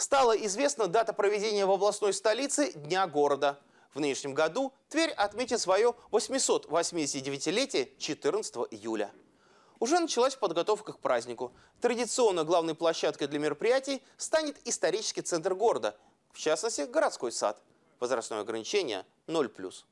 стала известна дата проведения в областной столице Дня города. В нынешнем году Тверь отметит свое 889-летие 14 июля. Уже началась подготовка к празднику. Традиционно главной площадкой для мероприятий станет исторический центр города, в частности, городской сад. Возрастное ограничение 0+.